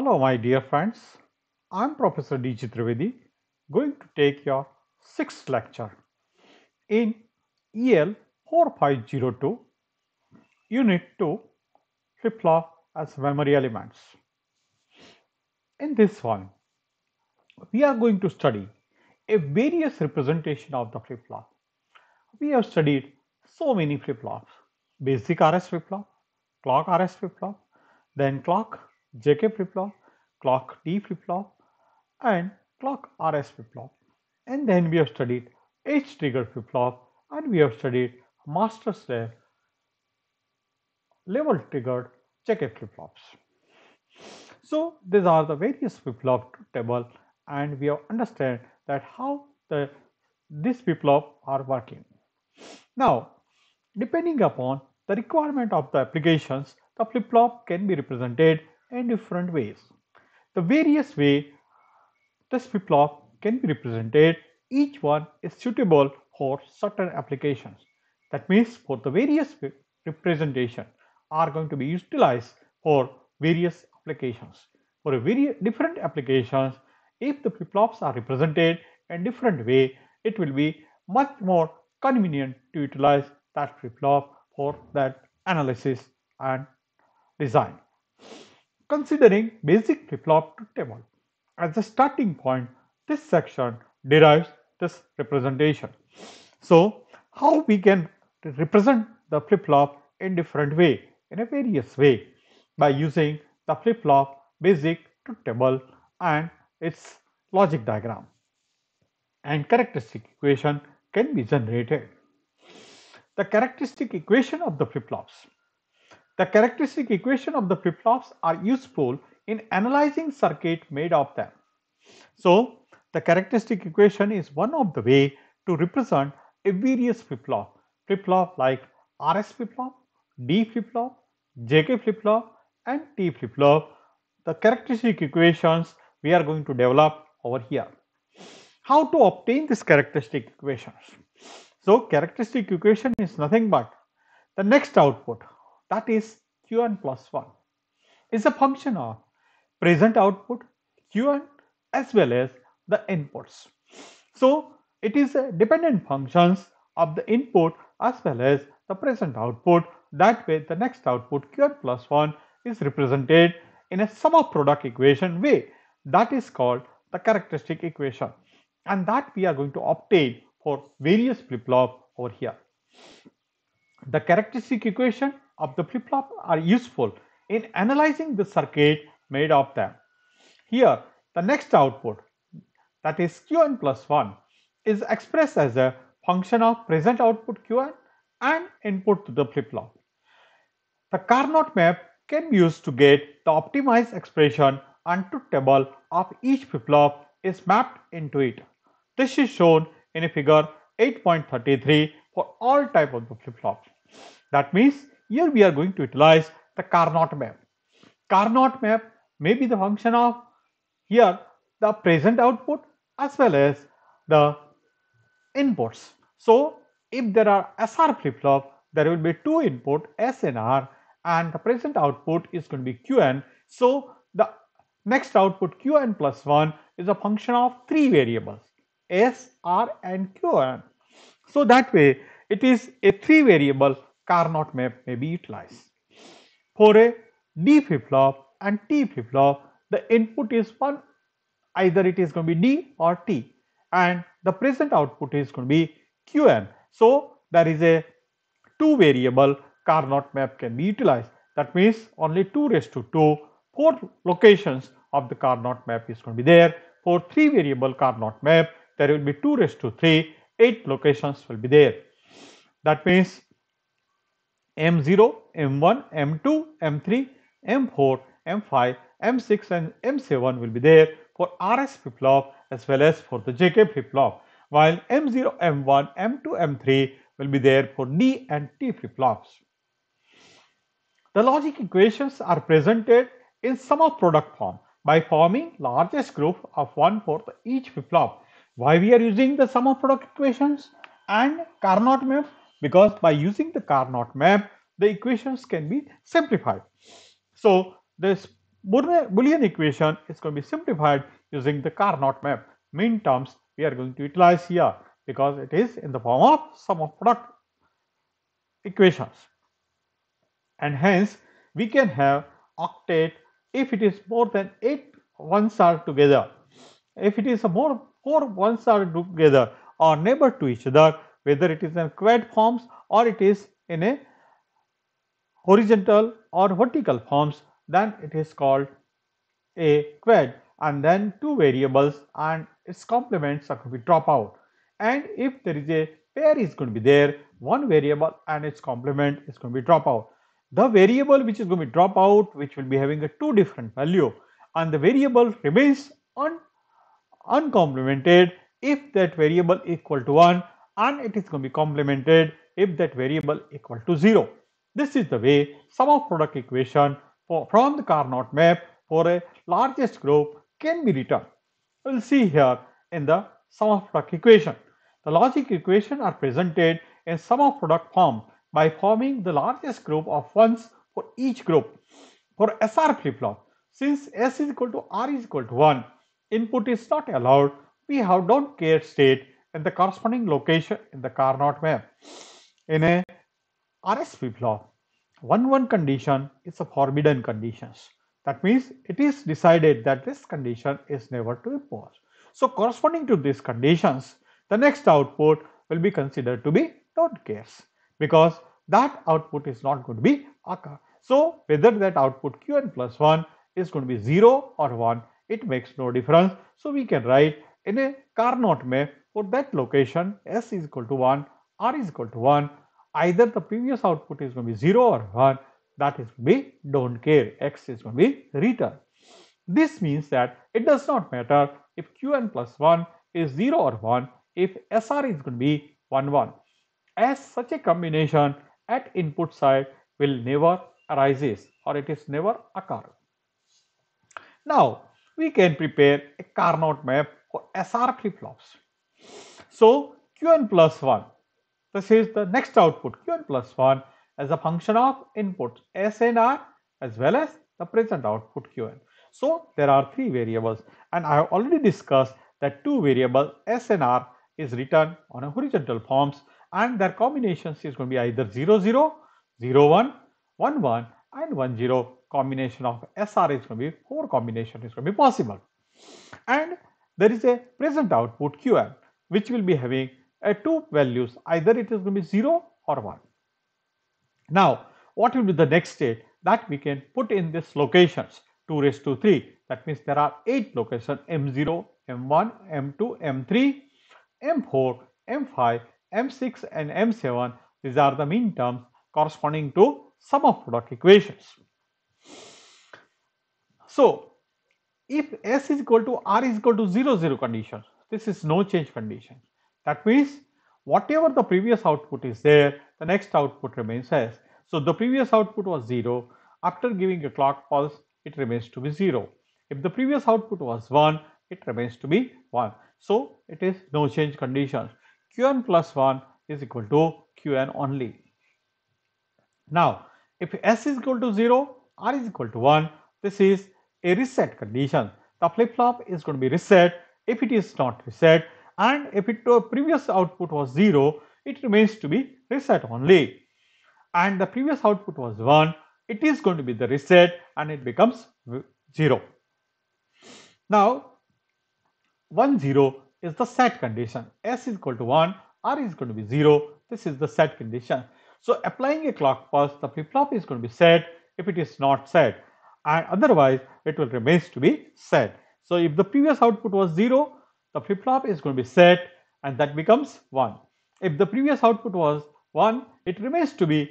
Hello my dear friends, I am Professor D. Chitrivedi going to take your 6th lecture in EL 4502 Unit 2 Flip-flop as memory elements. In this one, we are going to study a various representation of the flip-flop. We have studied so many flip-flops, basic RS flip-flop, clock RS flip-flop, then clock JK flip-flop, clock T flip-flop and clock RS flip-flop. And then we have studied H trigger flip-flop and we have studied master slave level triggered JK flip-flops. So these are the various flip-flop table and we have understand that how the these flip-flop are working. Now depending upon the requirement of the applications the flip-flop can be represented and different ways. The various way this flip-flop can be represented, each one is suitable for certain applications. That means for the various representation are going to be utilized for various applications. For a very different applications, if the flip-flops are represented in different way, it will be much more convenient to utilize that flip-flop for that analysis and design considering basic flip-flop to table. As a starting point, this section derives this representation. So, how we can represent the flip-flop in different way, in a various way by using the flip-flop basic to table and its logic diagram and characteristic equation can be generated. The characteristic equation of the flip-flops the characteristic equation of the flip-flops are useful in analyzing circuit made of them. So, the characteristic equation is one of the way to represent a various flip-flop, flip-flop like RS flip-flop, D flip-flop, JK flip-flop and T flip-flop. The characteristic equations we are going to develop over here. How to obtain these characteristic equations? So, characteristic equation is nothing but the next output that is Qn plus 1 is a function of present output Qn as well as the inputs. So it is a dependent functions of the input as well as the present output that way the next output Qn plus 1 is represented in a sum of product equation way that is called the characteristic equation and that we are going to obtain for various flip-flop over here. The characteristic equation of the flip-flop are useful in analyzing the circuit made of them. Here, the next output, that is Qn plus 1, is expressed as a function of present output Qn and input to the flip-flop. The Carnot map can be used to get the optimized expression unto table of each flip-flop is mapped into it. This is shown in a figure 8.33 for all type of the flip flops That means here we are going to utilize the Carnot map. Carnot map may be the function of here the present output as well as the inputs. So, if there are SR flip-flop, there will be two input S and R and the present output is going to be Qn. So, the next output Qn plus 1 is a function of three variables S, R and Qn. So, that way it is a three variable Carnot map may be utilized. For a D flip-flop and T flip-flop, the input is one, either it is going to be D or T and the present output is going to be QM. So, there is a two variable Carnot map can be utilized. That means only 2 raised to 2, 4 locations of the Carnot map is going to be there. For 3 variable Carnot map, there will be 2 raised to 3, 8 locations will be there. That means M0, M1, M2, M3, M4, M5, M6 and M7 will be there for RS flip-flop as well as for the JK flip-flop while M0, M1, M2, M3 will be there for D and T flip-flops. The logic equations are presented in sum of product form by forming largest group of one for each flip-flop. Why we are using the sum of product equations and Carnot map because by using the Carnot map, the equations can be simplified. So this Boolean equation is going to be simplified using the Carnot map. Mean terms we are going to utilize here because it is in the form of sum of product equations. And hence we can have octet if it is more than 8 ones are together. If it is a more 4 ones are together or neighbor to each other whether it is in quad forms or it is in a horizontal or vertical forms then it is called a quad and then two variables and its complements are going to be drop out and if there is a pair is going to be there one variable and its complement is going to be drop out the variable which is going to be drop out which will be having a two different value and the variable remains un uncomplemented if that variable equal to 1 and it is going to be complemented if that variable equal to 0. This is the way sum of product equation for, from the Carnot map for a largest group can be written. We'll see here in the sum of product equation. The logic equation are presented in sum of product form by forming the largest group of ones for each group. For SR flip-flop, since S is equal to R is equal to 1, input is not allowed, we have don't care state and the corresponding location in the Carnot map. In a RSP plot, 1-1 condition is a forbidden conditions. That means it is decided that this condition is never to impose. So corresponding to these conditions, the next output will be considered to be don't cares because that output is not going to be occur. So whether that output Qn plus 1 is going to be 0 or 1, it makes no difference. So we can write in a Carnot map for that location s is equal to 1 r is equal to 1 either the previous output is going to be 0 or 1 that is we be don't care x is going to be return. This means that it does not matter if qn plus 1 is 0 or 1 if sr is going to be 1 1 as such a combination at input side will never arises or it is never occur. Now we can prepare a Carnot map for SR flip-flops. So Qn plus 1, this is the next output Qn plus 1 as a function of input S and R as well as the present output Qn. So there are three variables and I have already discussed that two variables S and R is written on a horizontal forms and their combinations is going to be either 0 0, 0 1, 1 1 and 1 0 combination of SR is going to be 4 combination is going to be possible. And there is a present output Qn which will be having a uh, two values either it is going to be 0 or 1. Now what will be the next state that we can put in these locations 2 raised to 3 that means there are 8 locations M0, M1, M2, M3, M4, M5, M6 and M7 these are the mean terms corresponding to sum of product equations. So if S is equal to R is equal to 0 0 conditions this is no change condition. That means whatever the previous output is there, the next output remains as. So the previous output was 0. After giving a clock pulse, it remains to be 0. If the previous output was 1, it remains to be 1. So it is no change condition. Qn plus 1 is equal to Qn only. Now, if S is equal to 0, R is equal to 1, this is a reset condition. The flip-flop is going to be reset if it is not reset and if it uh, previous output was 0 it remains to be reset only and the previous output was 1 it is going to be the reset and it becomes 0. Now 1 0 is the set condition s is equal to 1 r is going to be 0 this is the set condition. So applying a clock pulse the flip flop is going to be set if it is not set and otherwise it will remains to be set. So if the previous output was 0, the flip-flop is going to be set and that becomes 1. If the previous output was 1, it remains to be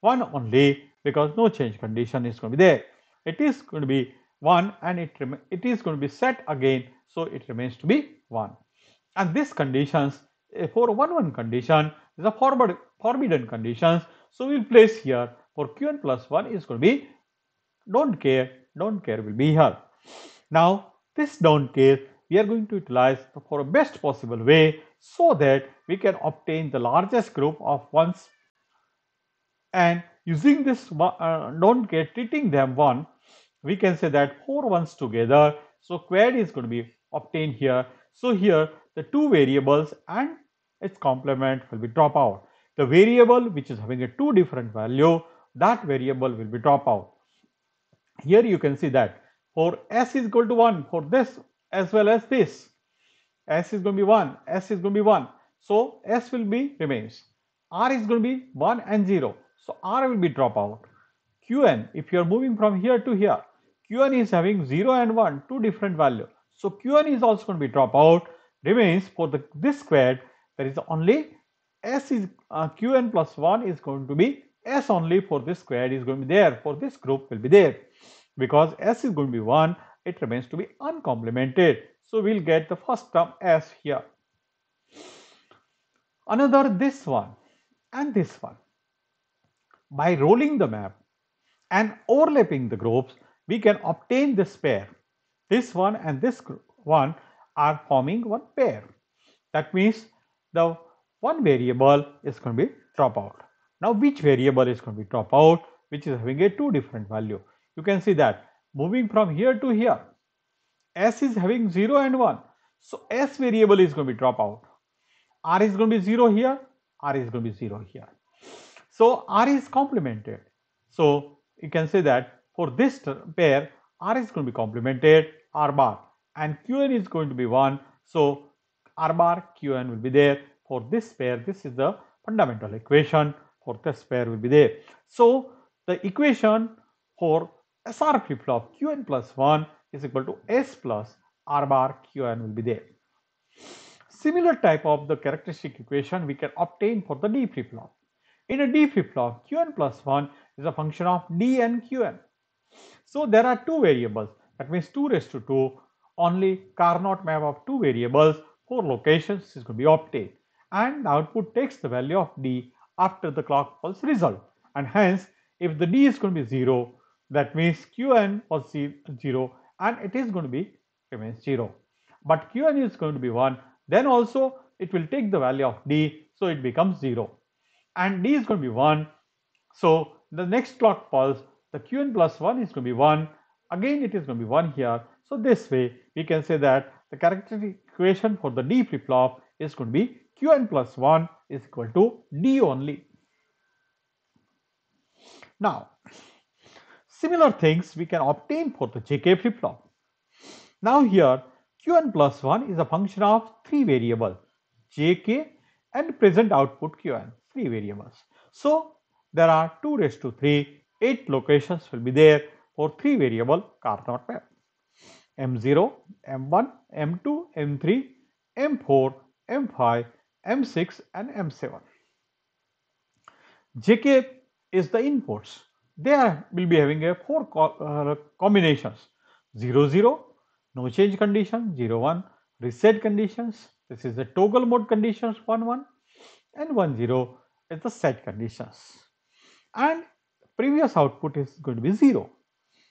1 only because no change condition is going to be there. It is going to be 1 and it, it is going to be set again. So it remains to be 1. And these conditions eh, for 1 1 condition is a forward, forbidden conditions. So we will place here for qn plus 1 is going to be don't care, don't care will be here. Now this down case we are going to utilize for a best possible way so that we can obtain the largest group of ones and using this uh, don't get treating them one we can say that four ones together so quad is going to be obtained here so here the two variables and its complement will be drop out the variable which is having a two different value that variable will be drop out here you can see that for s is equal to 1 for this as well as this s is going to be 1 s is going to be 1 so s will be remains r is going to be 1 and 0 so r will be drop out qn if you are moving from here to here qn is having 0 and 1 two different value so qn is also going to be drop out remains for the this squared there is only s is uh, qn plus 1 is going to be s only for this squared is going to be there for this group will be there because s is going to be 1 it remains to be uncomplemented so we'll get the first term s here another this one and this one by rolling the map and overlapping the groups we can obtain this pair this one and this one are forming one pair that means the one variable is going to be drop out now which variable is going to be drop out which is having a two different value you can see that moving from here to here s is having 0 and 1 so s variable is going to be drop out r is going to be 0 here r is going to be 0 here so r is complemented so you can say that for this pair r is going to be complemented r bar and qn is going to be 1 so r bar qn will be there for this pair this is the fundamental equation for this pair will be there so the equation for SR flip-flop Qn plus 1 is equal to S plus R bar Qn will be there. Similar type of the characteristic equation we can obtain for the D flip-flop. In a D flip-flop, Qn plus 1 is a function of D and Qn. So there are two variables that means 2 raised to 2 only Carnot map of two variables four locations is going to be obtained and the output takes the value of D after the clock pulse result and hence if the D is going to be 0 that means Qn was 0 and it is going to be remains 0. But Qn is going to be 1 then also it will take the value of D so it becomes 0 and D is going to be 1. So the next clock pulse the Qn plus 1 is going to be 1 again it is going to be 1 here. So this way we can say that the characteristic equation for the D flip-flop is going to be Qn plus 1 is equal to D only. Now Similar things we can obtain for the JK flip-flop. Now here Qn plus 1 is a function of three variables JK and present output Qn, three variables. So there are 2 raised to 3, 8 locations will be there for three variable Carnot map. M0, M1, M2, M3, M4, M5, M6 and M7. JK is the inputs they are, will be having a four co uh, combinations 0 0 no change condition 0 1 reset conditions this is the toggle mode conditions 1 1 and 1 0 is the set conditions and previous output is going to be 0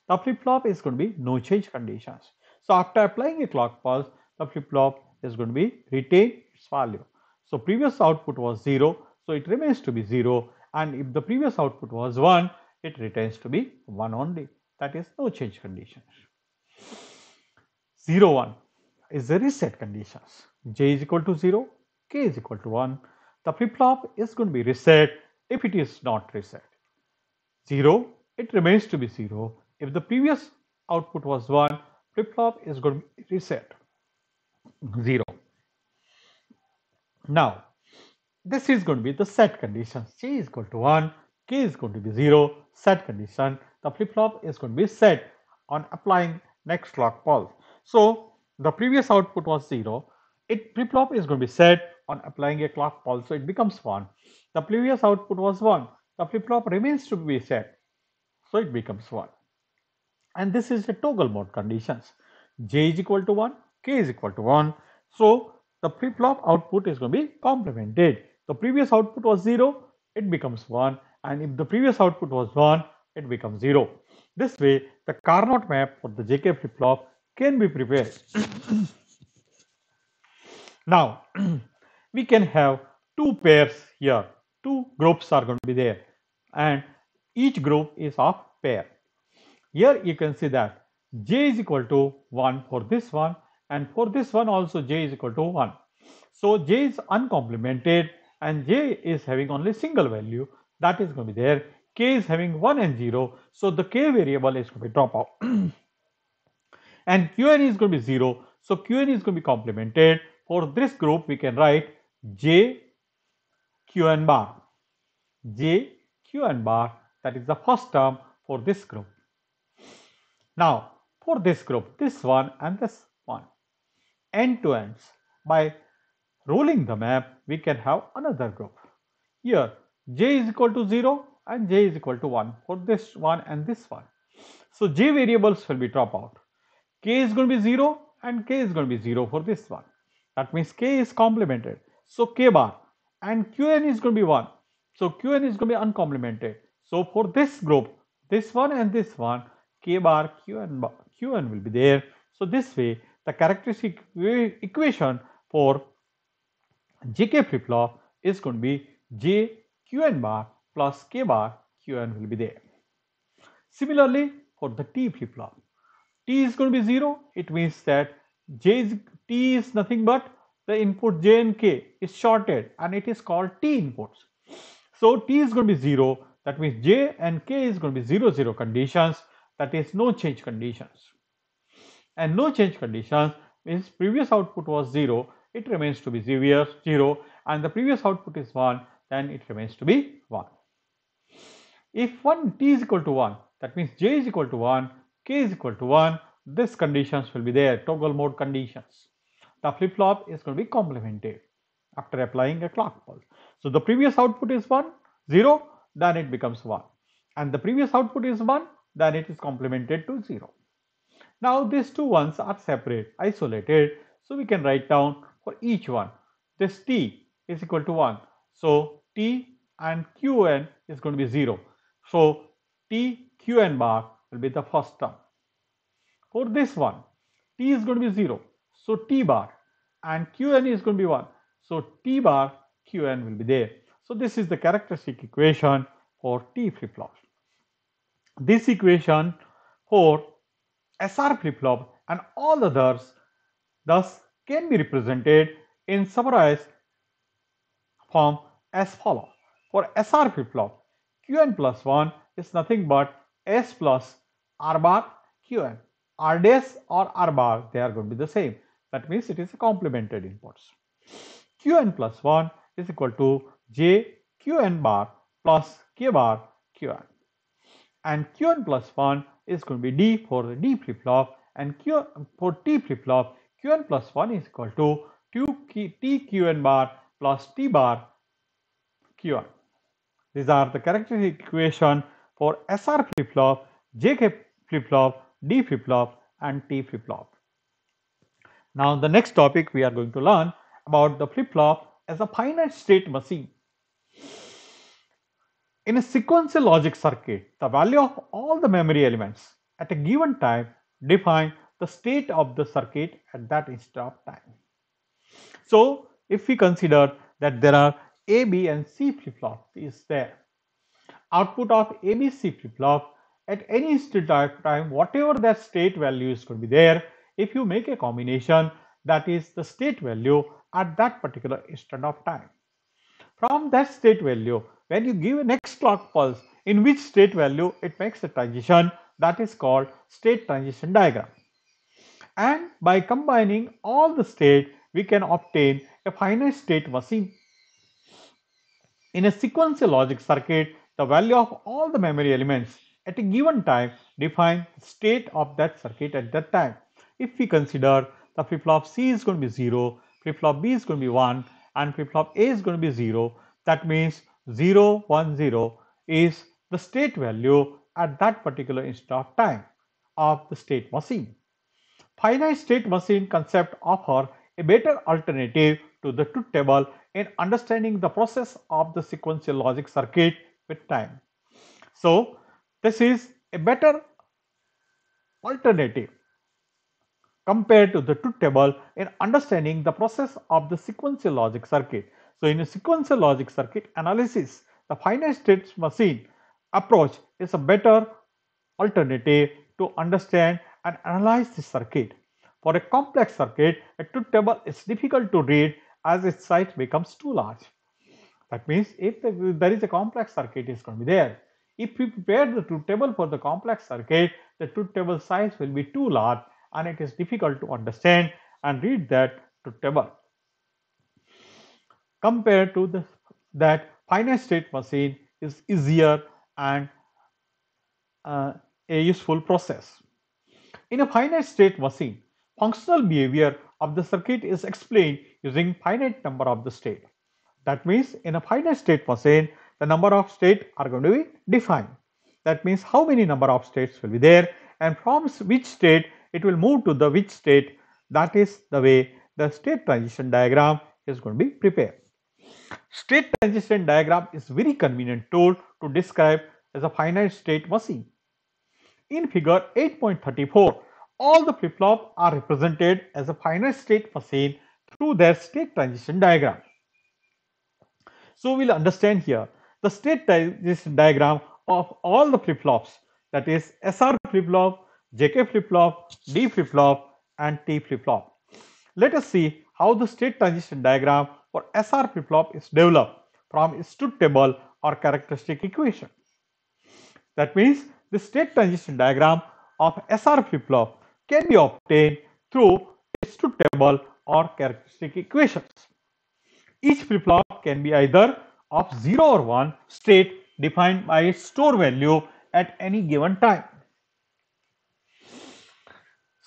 the flip flop is going to be no change conditions so after applying a clock pulse the flip flop is going to be retain its value so previous output was 0 so it remains to be 0 and if the previous output was 1 it returns to be 1 only that is no change condition. 0 1 is the reset conditions j is equal to 0 k is equal to 1 the flip flop is going to be reset if it is not reset. 0 it remains to be 0 if the previous output was 1 flip flop is going to be reset 0. Now this is going to be the set conditions j is equal to 1 k is going to be 0 set condition the flip-flop is going to be set on applying next clock pulse. So the previous output was 0 it flip-flop is going to be set on applying a clock pulse so it becomes 1 the previous output was 1 the flip-flop remains to be set so it becomes 1 and this is the toggle mode conditions j is equal to 1 k is equal to 1 so the flip-flop output is going to be complemented the previous output was 0 it becomes 1 and if the previous output was 1, it becomes 0. This way, the Carnot map for the JK flip-flop can be prepared. now, we can have two pairs here. Two groups are going to be there and each group is of pair. Here you can see that j is equal to 1 for this one and for this one also j is equal to 1. So, j is uncomplemented and j is having only single value that is going to be there. K is having 1 and 0. So the K variable is going to be drop out. and Qn is going to be 0. So Qn is going to be complemented. For this group, we can write J Qn bar. J Qn bar. That is the first term for this group. Now, for this group, this one and this one, end to ends, by rolling the map, we can have another group. Here, j is equal to 0 and j is equal to 1 for this one and this one. So, j variables will be drop out. k is going to be 0 and k is going to be 0 for this one. That means k is complemented. So, k bar and qn is going to be 1. So, qn is going to be uncomplemented. So, for this group, this one and this one, k bar qn, qn will be there. So, this way the characteristic equation for JK flip-flop is going to be J Qn bar plus K bar, Qn will be there. Similarly, for the T flip flop, T is going to be 0. It means that J is, T is nothing but the input J and K is shorted and it is called T inputs. So T is going to be 0. That means J and K is going to be 0, 0 conditions. That is no change conditions. And no change conditions means previous output was 0. It remains to be 0 and the previous output is 1 then it remains to be 1. If 1 t is equal to 1 that means j is equal to 1, k is equal to 1 these conditions will be there toggle mode conditions. The flip flop is going to be complemented after applying a clock pulse. So the previous output is 1 0 then it becomes 1 and the previous output is 1 then it is complemented to 0. Now these two ones are separate isolated so we can write down for each one this t is equal to 1. So T and Qn is going to be 0. So T Qn bar will be the first term. For this one, T is going to be 0. So T bar and Qn is going to be 1. So T bar Qn will be there. So this is the characteristic equation for T flip-flop. This equation for SR flip-flop and all others thus can be represented in summarized form as follow. For SR flip-flop, Qn plus 1 is nothing but S plus R bar Qn. R dash or R bar, they are going to be the same. That means it is a complemented inputs. Qn plus 1 is equal to J Qn bar plus K bar Qn. And Qn plus 1 is going to be D for the D flip-flop and Q for T flip-flop Qn plus 1 is equal to 2 Qn bar plus T bar cure. These are the characteristic equation for SR flip-flop, JK flip-flop, D flip-flop and T flip-flop. Now the next topic we are going to learn about the flip-flop as a finite state machine. In a sequential logic circuit, the value of all the memory elements at a given time define the state of the circuit at that instant of time. So if we consider that there are AB and C flip-flop is there. Output of ABC flip-flop at any state time, whatever that state value is going to be there, if you make a combination, that is the state value at that particular instant of time. From that state value, when you give a next clock pulse, in which state value it makes a transition, that is called state transition diagram. And by combining all the state, we can obtain a finite state machine in a sequential logic circuit, the value of all the memory elements at a given time define the state of that circuit at that time. If we consider the flip-flop C is going to be 0, flip-flop B is going to be 1 and flip-flop A is going to be 0, that means 0, 1, 0 is the state value at that particular instant of time of the state machine. Finite state machine concept offer a better alternative to the truth table in understanding the process of the sequential logic circuit with time. So, this is a better alternative compared to the truth table in understanding the process of the sequential logic circuit. So, in a sequential logic circuit analysis, the finite state machine approach is a better alternative to understand and analyze the circuit. For a complex circuit, a truth table is difficult to read as its site becomes too large. That means if there is a complex circuit is going to be there. If we prepare the truth table for the complex circuit, the truth table size will be too large and it is difficult to understand and read that truth table. Compared to the, that finite state machine is easier and uh, a useful process. In a finite state machine, functional behavior of the circuit is explained using finite number of the state. That means in a finite state machine, the number of state are going to be defined. That means how many number of states will be there and from which state it will move to the which state. That is the way the state transition diagram is going to be prepared. State transition diagram is very convenient tool to describe as a finite state machine. In figure 8.34, all the flip flop are represented as a finite state machine to their state transition diagram. So we'll understand here the state transition diagram of all the flip-flops that is SR flip-flop, JK flip-flop, D flip-flop and T flip-flop. Let us see how the state transition diagram for SR flip-flop is developed from its truth table or characteristic equation. That means the state transition diagram of SR flip-flop can be obtained through its truth table or characteristic equations. Each flip-flop can be either of 0 or 1 state defined by its store value at any given time.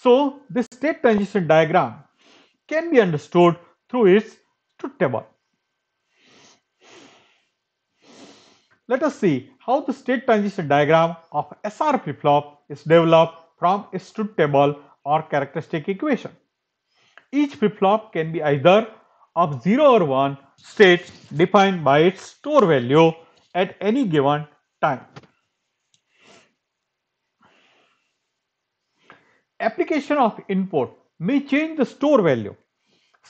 So, this state transition diagram can be understood through its truth table. Let us see how the state transition diagram of SR flip-flop is developed from its truth table or characteristic equation. Each flip-flop can be either of 0 or 1 state defined by its store value at any given time. Application of input may change the store value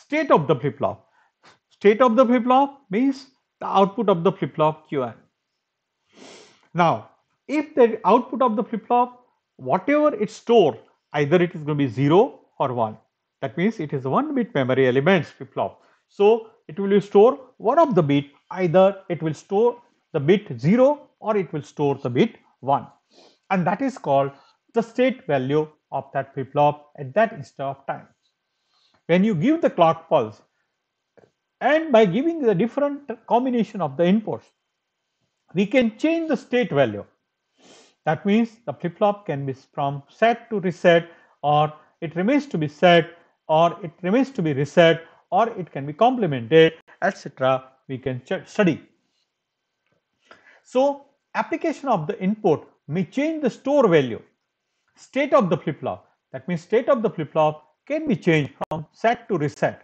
state of the flip-flop. State of the flip-flop means the output of the flip-flop Qn. Now, if the output of the flip-flop, whatever its store, either it is going to be 0 or 1. That means it is one bit memory elements flip flop. So it will store one of the bit either it will store the bit 0 or it will store the bit 1 and that is called the state value of that flip flop at that instant of time. When you give the clock pulse and by giving the different combination of the inputs we can change the state value. That means the flip flop can be from set to reset or it remains to be set or it remains to be reset or it can be complemented etc we can study. So application of the input may change the store value state of the flip-flop that means state of the flip-flop can be changed from set to reset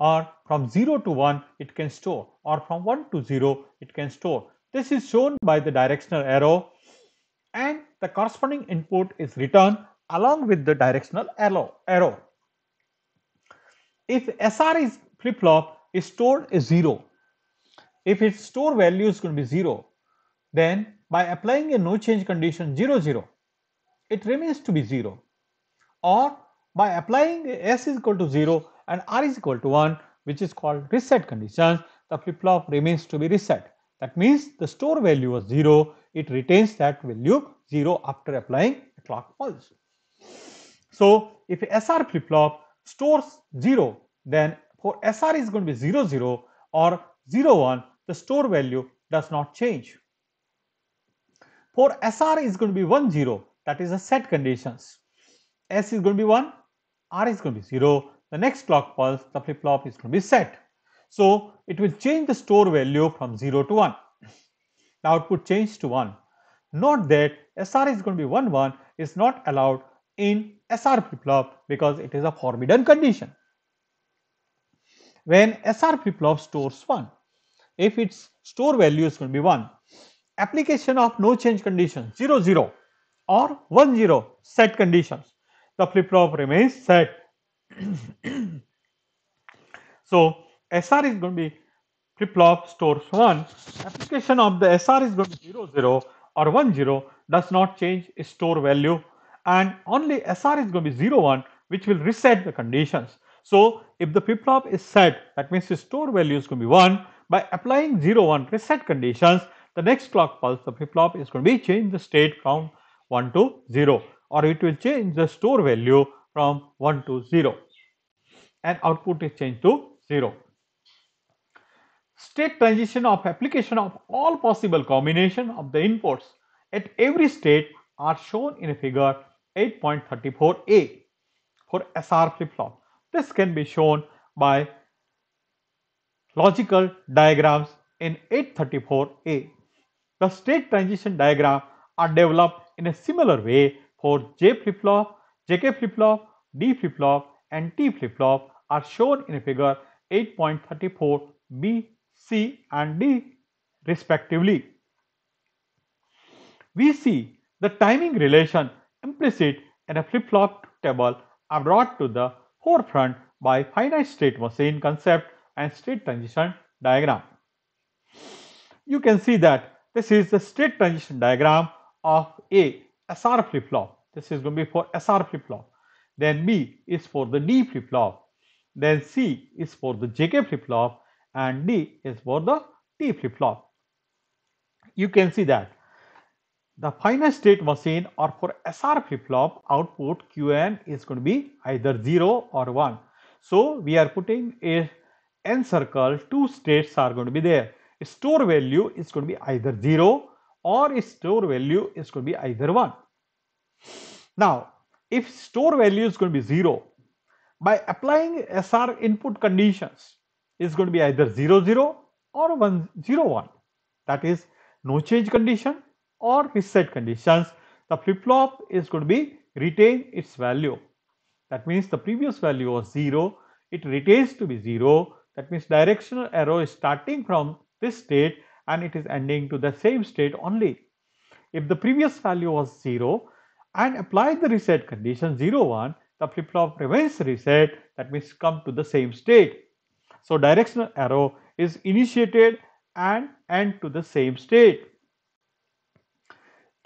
or from 0 to 1 it can store or from 1 to 0 it can store. This is shown by the directional arrow and the corresponding input is returned along with the directional arrow if SR is flip-flop is stored is 0, if its store value is going to be 0, then by applying a no change condition 0 0, it remains to be 0 or by applying S is equal to 0 and R is equal to 1 which is called reset conditions, the flip-flop remains to be reset. That means the store value was 0, it retains that value 0 after applying a clock pulse. So, if SR flip-flop stores 0 then for SR is going to be 0 0 or 0 1 the store value does not change. For SR is going to be 1 0 that is the set conditions. S is going to be 1, R is going to be 0, the next clock pulse the flip flop is going to be set. So it will change the store value from 0 to 1. The output change to 1. Note that SR is going to be 1 1 is not allowed in SR flip-flop because it is a forbidden condition. When SR flip-flop stores 1, if its store value is going to be 1, application of no change condition 0 0 or 1 0 set conditions, the flip-flop remains set. so, SR is going to be flip-flop stores 1, application of the SR is going to be 0 0 or 1 0 does not change store value and only SR is going to be 0 1 which will reset the conditions. So, if the flip flop is set that means the store value is going to be 1 by applying 0 1 reset conditions the next clock pulse the flip flop is going to be change the state from 1 to 0 or it will change the store value from 1 to 0 and output is changed to 0. State transition of application of all possible combination of the inputs at every state are shown in a figure 8.34a for SR flip-flop. This can be shown by logical diagrams in 834a. The state transition diagram are developed in a similar way for J flip-flop, JK flip-flop, D flip-flop and T flip-flop are shown in figure 8.34b, c and d respectively. We see the timing relation implicit in a flip-flop table are brought to the forefront by finite state machine concept and state transition diagram. You can see that this is the state transition diagram of A SR flip-flop. This is going to be for SR flip-flop. Then B is for the D flip-flop. Then C is for the JK flip-flop and D is for the T flip-flop. You can see that the final state machine or for SR flip-flop output Qn is going to be either 0 or 1. So we are putting a n circle two states are going to be there. store value is going to be either 0 or store value is going to be either 1. Now if store value is going to be 0 by applying SR input conditions is going to be either 0 0 or 1 0 1 that is no change condition or reset conditions, the flip-flop is going to be retain its value. That means the previous value was 0, it retains to be 0. That means directional arrow is starting from this state and it is ending to the same state only. If the previous value was 0 and apply the reset condition 0, 1, the flip-flop remains reset that means come to the same state. So directional arrow is initiated and end to the same state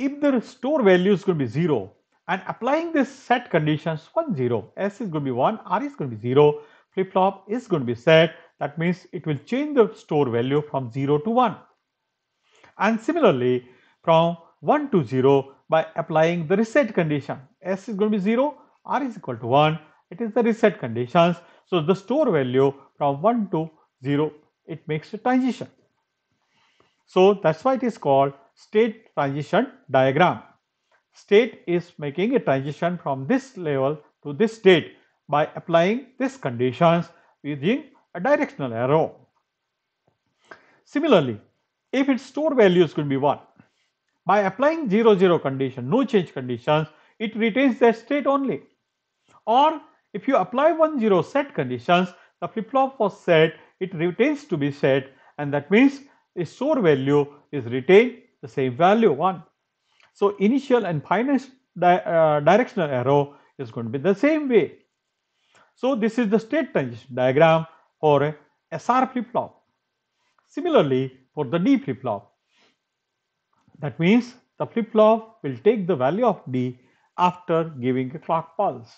if the store value is going to be zero and applying this set conditions one zero s is going to be one r is going to be zero flip-flop is going to be set that means it will change the store value from 0 to 1 and similarly from 1 to 0 by applying the reset condition s is going to be 0 r is equal to 1 it is the reset conditions so the store value from 1 to 0 it makes a transition so that's why it is called state transition diagram. State is making a transition from this level to this state by applying these conditions using a directional arrow. Similarly, if its store going to be 1, by applying 0 0 condition, no change conditions, it retains that state only. Or if you apply 1 0 set conditions, the flip flop was set, it retains to be set and that means the store value is retained the same value 1. So initial and final di uh, directional arrow is going to be the same way. So this is the state transition diagram for a SR flip-flop. Similarly for the D flip-flop. That means the flip-flop will take the value of D after giving a clock pulse.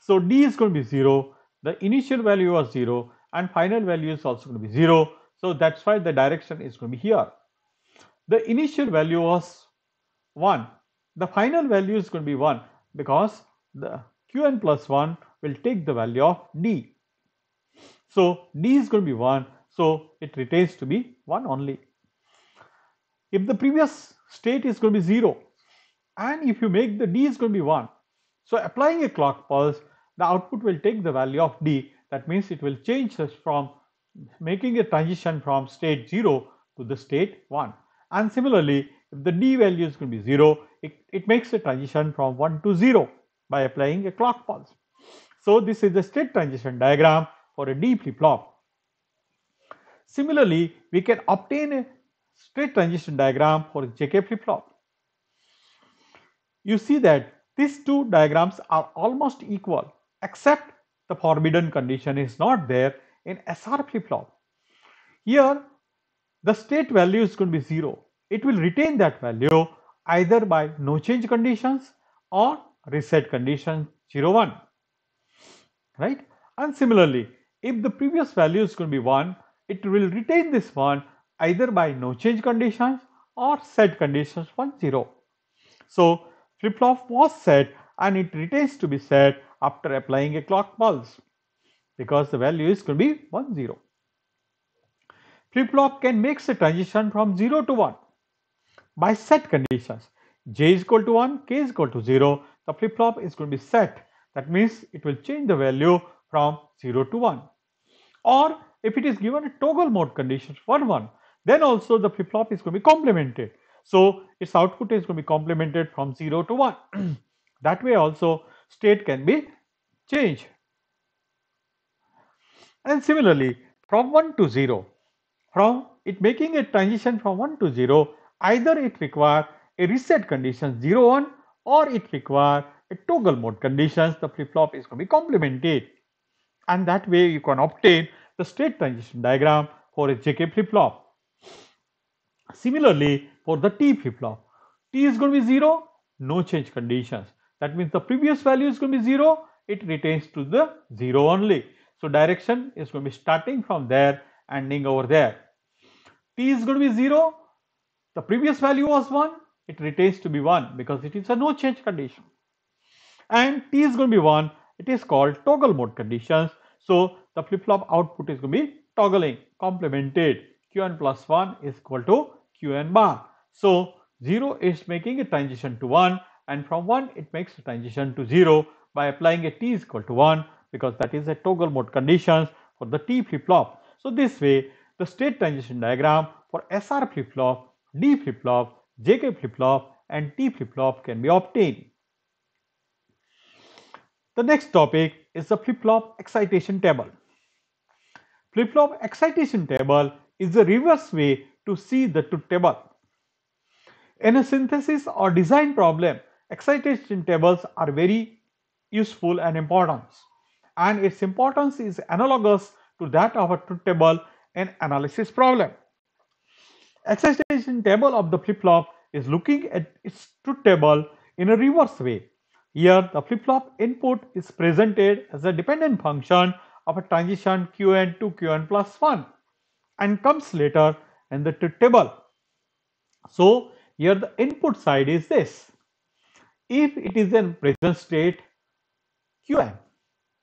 So D is going to be 0, the initial value was 0 and final value is also going to be 0. So that's why the direction is going to be here the initial value was 1 the final value is going to be 1 because the qn plus 1 will take the value of d. So, d is going to be 1. So, it retains to be 1 only. If the previous state is going to be 0 and if you make the d is going to be 1. So, applying a clock pulse the output will take the value of d that means it will change from making a transition from state 0 to the state 1 and similarly if the d value is going to be 0 it, it makes a transition from 1 to 0 by applying a clock pulse. So this is the state transition diagram for a D flip-flop. Similarly, we can obtain a state transition diagram for JK flip-flop. You see that these two diagrams are almost equal except the forbidden condition is not there in SR flip-flop. Here the state value is going to be 0. It will retain that value either by no change conditions or reset condition 0, 1, right? And similarly, if the previous value is going to be 1, it will retain this 1 either by no change conditions or set conditions 1, 0. So, flip-flop was set and it retains to be set after applying a clock pulse because the value is going to be 1, 0 flip-flop can make a transition from 0 to 1 by set conditions. J is equal to 1, K is equal to 0. The flip-flop is going to be set. That means it will change the value from 0 to 1. Or if it is given a toggle mode condition for 1, then also the flip-flop is going to be complemented. So its output is going to be complemented from 0 to 1. that way also state can be changed. And similarly, from 1 to 0, from it making a transition from 1 to 0, either it require a reset condition 0 1 or it require a toggle mode conditions, the flip-flop is going to be complemented. And that way you can obtain the state transition diagram for a JK flip-flop. Similarly, for the T flip-flop, T is going to be 0, no change conditions. That means the previous value is going to be 0, it retains to the 0 only. So direction is going to be starting from there ending over there. T is going to be 0. The previous value was 1. It retains to be 1 because it is a no change condition. And T is going to be 1. It is called toggle mode conditions. So the flip-flop output is going to be toggling complemented. Qn plus 1 is equal to Qn bar. So 0 is making a transition to 1 and from 1 it makes a transition to 0 by applying a t is equal to 1 because that is a toggle mode conditions for the t flip-flop. So this way, the state transition diagram for SR flip-flop, D flip-flop, JK flip-flop and T flip-flop can be obtained. The next topic is the flip-flop excitation table. Flip-flop excitation table is the reverse way to see the truth table. In a synthesis or design problem, excitation tables are very useful and important and its importance is analogous to that of a truth table and analysis problem. Excitation table of the flip-flop is looking at its truth table in a reverse way. Here the flip-flop input is presented as a dependent function of a transition Qn to Qn plus 1 and comes later in the truth table. So here the input side is this. If it is in present state Qn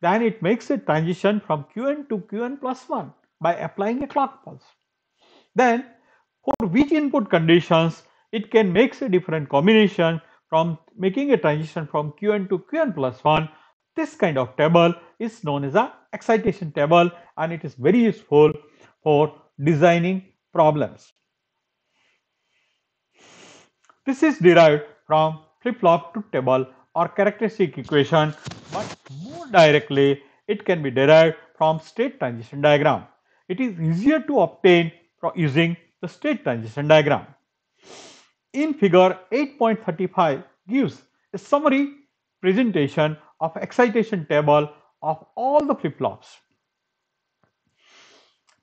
then it makes a transition from Qn to Qn plus 1 by applying a clock pulse. Then for which input conditions it can makes a different combination from making a transition from Qn to Qn plus 1. This kind of table is known as a excitation table and it is very useful for designing problems. This is derived from flip-flop to table or characteristic equation but more directly it can be derived from state transition diagram. It is easier to obtain using the state transition diagram. In figure 8.35 gives a summary presentation of excitation table of all the flip-flops.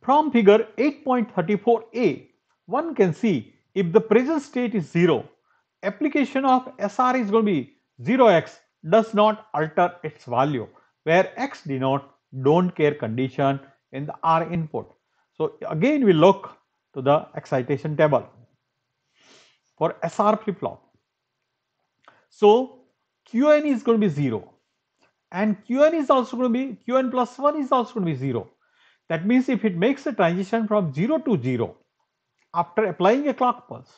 From figure 8.34a, one can see if the present state is 0, application of SR is going to be 0x does not alter its value where x denote don't care condition in the R input. So again we look to the excitation table for SR flip-flop. So Qn is going to be 0 and Qn is also going to be Qn plus 1 is also going to be 0. That means if it makes a transition from 0 to 0 after applying a clock pulse,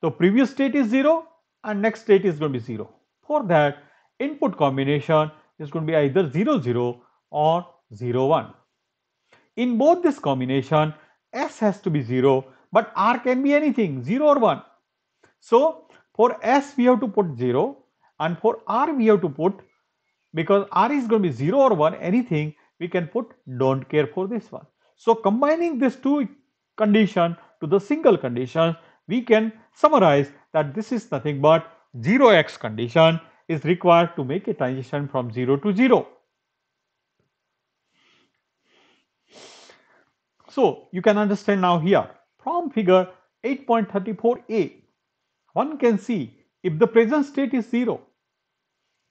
the previous state is 0 and next state is going to be 0. For that input combination is going to be either 0 0 or 0 1. In both this combination S has to be 0 but R can be anything 0 or 1. So for S we have to put 0 and for R we have to put because R is going to be 0 or 1 anything we can put don't care for this one. So combining these two condition to the single condition we can summarize that this is nothing but 0x condition is required to make a transition from 0 to 0. So, you can understand now here from figure 8.34a, one can see if the present state is 0,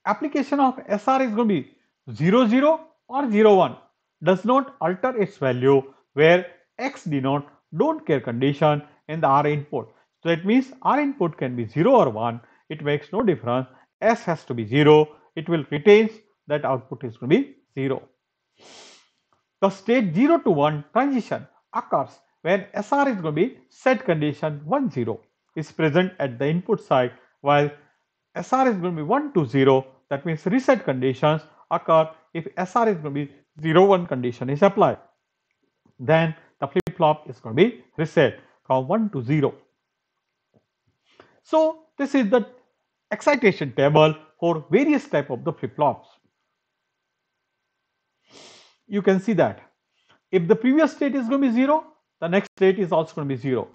application of SR is going to be 0 0 or 0 1 does not alter its value where x denote don't care condition in the R input. So that means our input can be 0 or 1, it makes no difference. S has to be 0, it will retain that output is going to be 0. The state 0 to 1 transition occurs when SR is going to be set condition 1 0 is present at the input side while SR is going to be 1 to 0 that means reset conditions occur if SR is going to be 0 1 condition is applied then the flip flop is going to be reset from 1 to 0 so this is the excitation table for various type of the flip-flops. You can see that if the previous state is going to be 0, the next state is also going to be 0.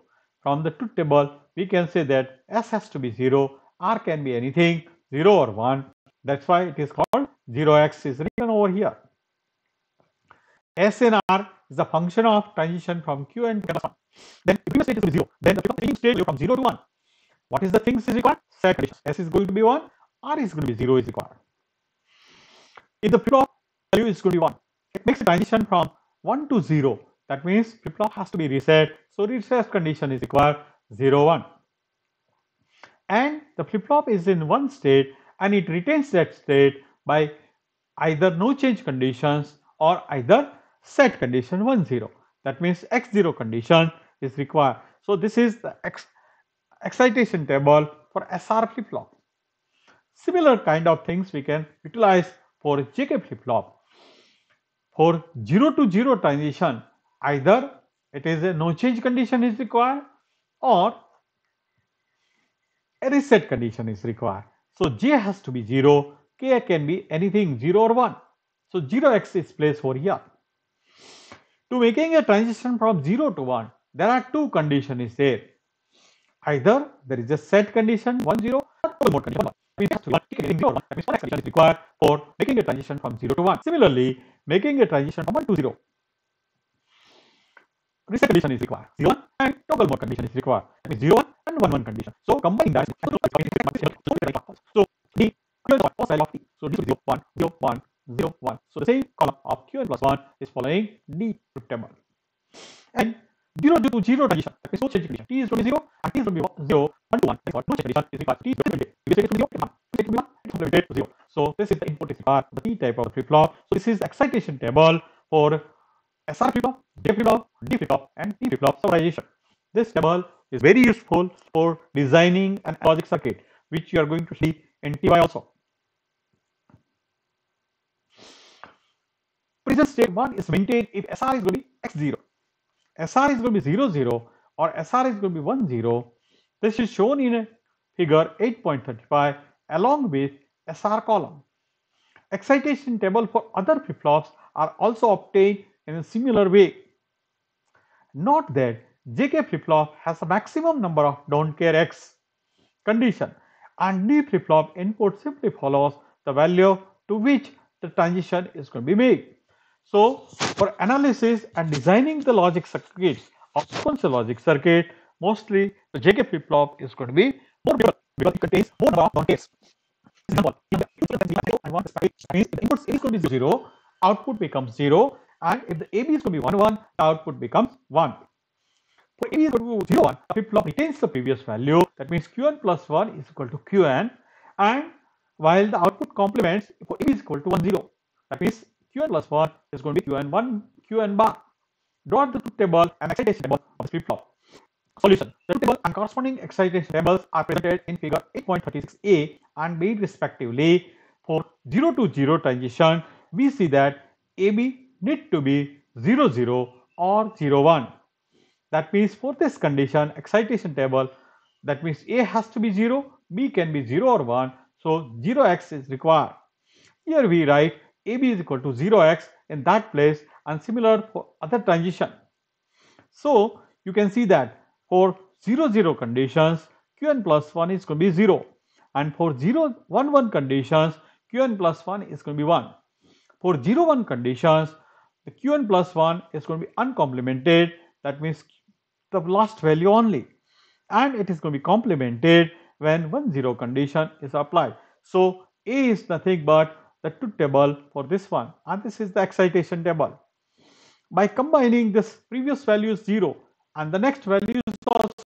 From the truth table, we can say that S has to be 0, R can be anything 0 or 1. That's why it is called 0x is written over here. S and R is a function of transition from Q and Qn. Then the previous state is 0. Then the state is 0 from 0 to 1. What is the things is required? Set conditions. S is going to be 1, R is going to be 0 is required. If the flip-flop value is going to be 1, it makes a transition from 1 to 0. That means flip-flop has to be reset. So reset condition is required 0, 1. And the flip-flop is in one state and it retains that state by either no change conditions or either set condition 1, 0. That means x0 condition is required. So this is the x excitation table for SR flip-flop. Similar kind of things we can utilize for JK flip-flop. For 0 to 0 transition, either it is a no change condition is required or a reset condition is required. So J has to be 0, K can be anything 0 or 1. So 0x is placed for here. To making a transition from 0 to 1, there are two conditions there. Either there is a set condition 1 0 or more condition 1. We means just one getting 0 1. That means one exception is required for making a transition from 0 to 1. Similarly, making a transition from 1 to 0. Reset condition is required. 0 1 and toggle mode condition is required. That means 0 and 1 1 condition. So combining that. So the of T. So D 0 1 0 1 0 1. So the same column of Qn plus 1 is following D to table. And 0 to 0 transition. That means no condition. T is going to be 0 and T is going to be 0, 1 to 1. Therefore, no change condition is required. T is going to be 0, it will be 1, 1, 0. So this is the input is required, the P type of flip-flop. So this is excitation table for SR flip-flop, J flip-flop, D flip-flop and T flip-flop summarization. This table is very useful for designing an logic circuit, which you are going to see in TY also. Present state 1 is maintained if SR is going to be X0. SR is going to be 0, 0 or SR is going to be 1, 0. This is shown in figure 8.35 along with SR column. Excitation table for other flip-flops are also obtained in a similar way. Note that JK flip-flop has a maximum number of don't care X condition and D flip-flop input simply follows the value to which the transition is going to be made. So, for analysis and designing the logic circuits of sequential logic circuit, mostly the JK flip flop is going to be more bigger because it contains more number of non-gates. Example, if the input is 1 the input is going to be 0, output becomes 0 and if the AB is going to be 1 1, the output becomes 1. For AB is going to be 0 1, the flip flop retains the previous value that means Qn plus 1 is equal to Qn and while the output complements for AB is equal to 1 0 that means Qn plus 1 is going to be Qn1, Qn bar. Draw the truth table and excitation table of the flip-flop. Solution. The truth table and corresponding excitation tables are presented in figure 8.36a and made respectively for 0 to 0 transition. We see that AB need to be 0, 0 or 0, 1. That means for this condition, excitation table, that means A has to be 0, B can be 0 or 1. So 0x is required. Here we write AB is equal to 0x in that place and similar for other transition. So, you can see that for 0 0 conditions Qn plus 1 is going to be 0 and for 0 1 1 conditions Qn plus 1 is going to be 1. For 0 1 conditions the Qn plus 1 is going to be uncomplemented that means the last value only and it is going to be complemented when 1 0 condition is applied. So, A is nothing but the two table for this one and this is the excitation table. By combining this previous value is 0 and the next value is also